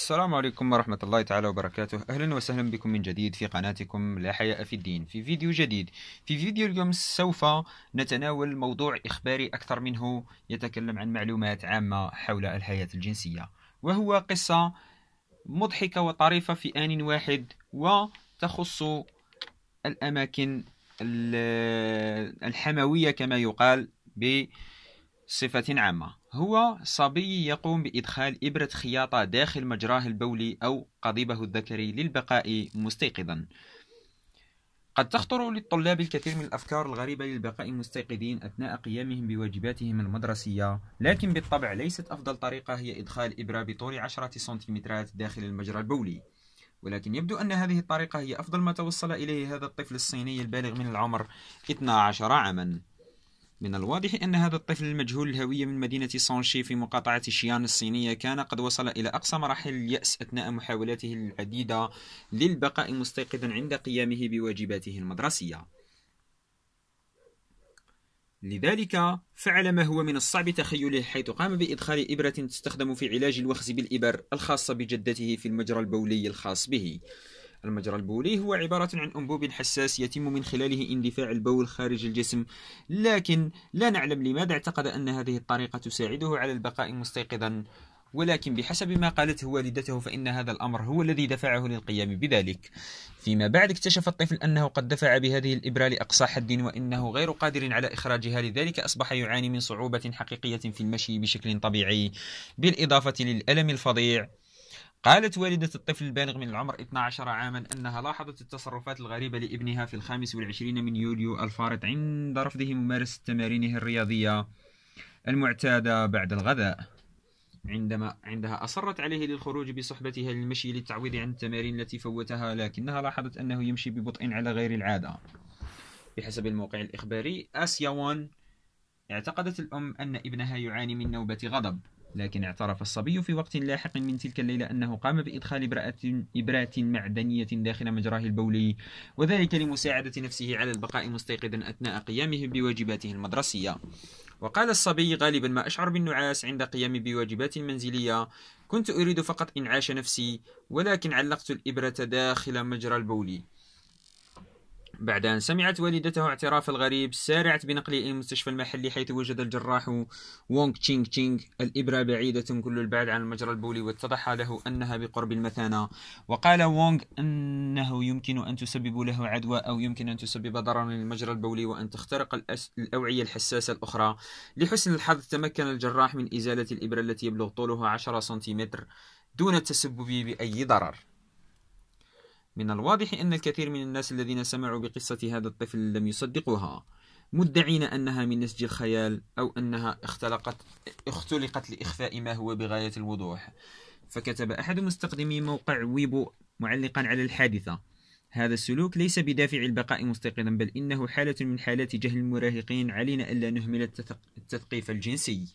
السلام عليكم ورحمة الله تعالى وبركاته أهلا وسهلا بكم من جديد في قناتكم لا حياء في الدين في فيديو جديد في فيديو اليوم سوف نتناول موضوع إخباري أكثر منه يتكلم عن معلومات عامة حول الحياة الجنسية وهو قصة مضحكة وطريفة في آن واحد وتخص الأماكن الحموية كما يقال بصفة عامة هو صبي يقوم بإدخال إبرة خياطة داخل مجراه البولي أو قضيبه الذكري للبقاء مستيقظا قد تخطر للطلاب الكثير من الأفكار الغريبة للبقاء مستيقظين أثناء قيامهم بواجباتهم المدرسية لكن بالطبع ليست أفضل طريقة هي إدخال إبرة بطول عشرة سنتيمترات داخل المجرى البولي ولكن يبدو أن هذه الطريقة هي أفضل ما توصل إليه هذا الطفل الصيني البالغ من العمر 12 عاماً من الواضح أن هذا الطفل المجهول الهوية من مدينة سانشي في مقاطعة شيان الصينية كان قد وصل إلى أقصى مراحل اليأس أثناء محاولاته العديدة للبقاء مستيقظا عند قيامه بواجباته المدرسية لذلك فعل ما هو من الصعب تخيله حيث قام بإدخال إبرة تستخدم في علاج الوخز بالإبر الخاصة بجدته في المجرى البولي الخاص به المجرى البولي هو عبارة عن أنبوب حساس يتم من خلاله اندفاع البول خارج الجسم لكن لا نعلم لماذا اعتقد أن هذه الطريقة تساعده على البقاء مستيقظا ولكن بحسب ما قالته والدته فإن هذا الأمر هو الذي دفعه للقيام بذلك فيما بعد اكتشف الطفل أنه قد دفع بهذه الإبرة لأقصى حد وإنه غير قادر على إخراجها لذلك أصبح يعاني من صعوبة حقيقية في المشي بشكل طبيعي بالإضافة للألم الفظيع قالت والدة الطفل البالغ من العمر 12 عاما أنها لاحظت التصرفات الغريبة لابنها في الخامس والعشرين من يوليو الفارط عند رفضه ممارسة تمارينه الرياضية المعتادة بعد الغداء عندما عندها أصرت عليه للخروج بصحبتها للمشي للتعويض عن التمارين التي فوتها لكنها لاحظت أنه يمشي ببطء على غير العادة بحسب الموقع الإخباري آسيا وان اعتقدت الأم أن ابنها يعاني من نوبة غضب لكن اعترف الصبي في وقت لاحق من تلك الليلة أنه قام بإدخال إبرة معدنية داخل مجراه البولي وذلك لمساعدة نفسه على البقاء مستيقظا أثناء قيامه بواجباته المدرسية وقال الصبي غالبا ما أشعر بالنعاس عند قيامي بواجبات منزلية كنت أريد فقط إنعاش نفسي ولكن علقت الإبرة داخل مجرى البولي بعد أن سمعت والدته اعتراف الغريب سارعت بنقله إلى المستشفى المحلي حيث وجد الجراح وونغ تشينغ تشينغ الإبرة بعيدة كل البعد عن المجرى البولي واتضح له أنها بقرب المثانة وقال وونغ أنه يمكن أن تسبب له عدوى أو يمكن أن تسبب ضررا للمجرى البولي وأن تخترق الأس... الأوعية الحساسة الأخرى لحسن الحظ تمكن الجراح من إزالة الإبرة التي يبلغ طولها 10 سنتيمتر دون التسبب بأي ضرر من الواضح أن الكثير من الناس الذين سمعوا بقصة هذا الطفل لم يصدقوها مدعين أنها من نسج الخيال أو أنها اختلقت اختلقت لإخفاء ما هو بغاية الوضوح فكتب أحد مستخدمي موقع ويبو معلقا على الحادثة هذا السلوك ليس بدافع البقاء مستيقظا بل إنه حالة من حالات جهل المراهقين علينا ألا نهمل التثقيف الجنسي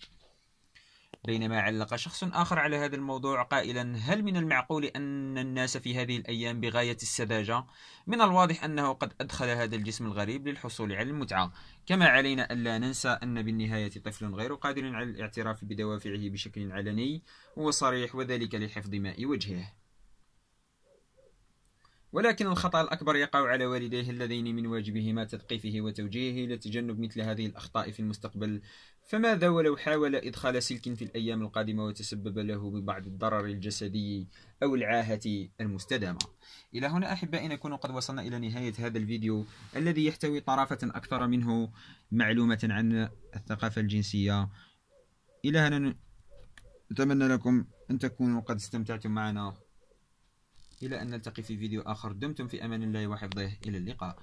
بينما علق شخص آخر على هذا الموضوع قائلا هل من المعقول أن الناس في هذه الأيام بغاية السذاجة؟ من الواضح أنه قد أدخل هذا الجسم الغريب للحصول على المتعة كما علينا ألا ننسى أن بالنهاية طفل غير قادر على الاعتراف بدوافعه بشكل علني وصريح وذلك لحفظ ماء وجهه ولكن الخطأ الأكبر يقع على والديه اللذين من واجبهما تثقيفه وتوجيهه لتجنب مثل هذه الأخطاء في المستقبل فماذا ولو حاول إدخال سلك في الأيام القادمة وتسبب له ببعض الضرر الجسدي أو العاهة المستدامة إلى هنا أحبائي نكون قد وصلنا إلى نهاية هذا الفيديو الذي يحتوي طرافة أكثر منه معلومة عن الثقافة الجنسية إلى هنا نتمنى لكم أن تكونوا قد استمتعتم معنا إلى أن نلتقي في فيديو آخر دمتم في أمان الله وحفظه إلى اللقاء